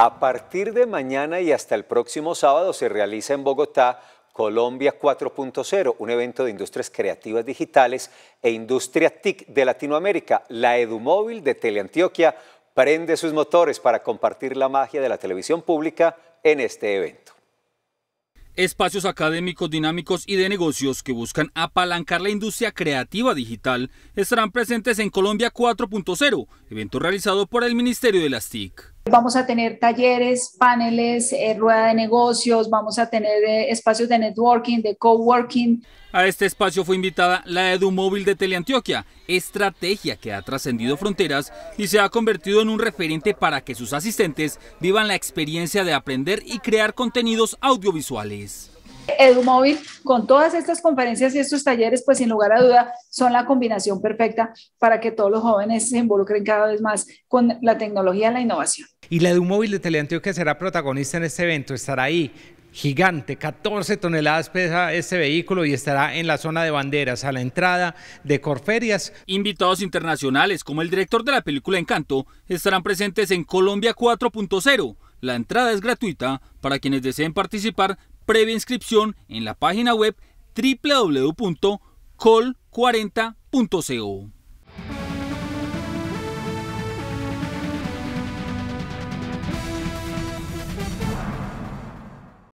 A partir de mañana y hasta el próximo sábado se realiza en Bogotá Colombia 4.0, un evento de industrias creativas digitales e industria TIC de Latinoamérica. La EduMóvil de Teleantioquia prende sus motores para compartir la magia de la televisión pública en este evento espacios académicos dinámicos y de negocios que buscan apalancar la industria creativa digital estarán presentes en Colombia 4.0, evento realizado por el Ministerio de las TIC. Vamos a tener talleres, paneles, eh, rueda de negocios, vamos a tener eh, espacios de networking, de coworking. A este espacio fue invitada la EduMóvil de Teleantioquia, estrategia que ha trascendido fronteras y se ha convertido en un referente para que sus asistentes vivan la experiencia de aprender y crear contenidos audiovisuales. EduMóvil, con todas estas conferencias y estos talleres, pues sin lugar a duda son la combinación perfecta para que todos los jóvenes se involucren cada vez más con la tecnología y la innovación. Y la de un móvil de que será protagonista en este evento, estará ahí. Gigante, 14 toneladas pesa este vehículo y estará en la zona de banderas, a la entrada de Corferias. Invitados internacionales como el director de la película Encanto estarán presentes en Colombia 4.0. La entrada es gratuita para quienes deseen participar previa inscripción en la página web www.col40.co.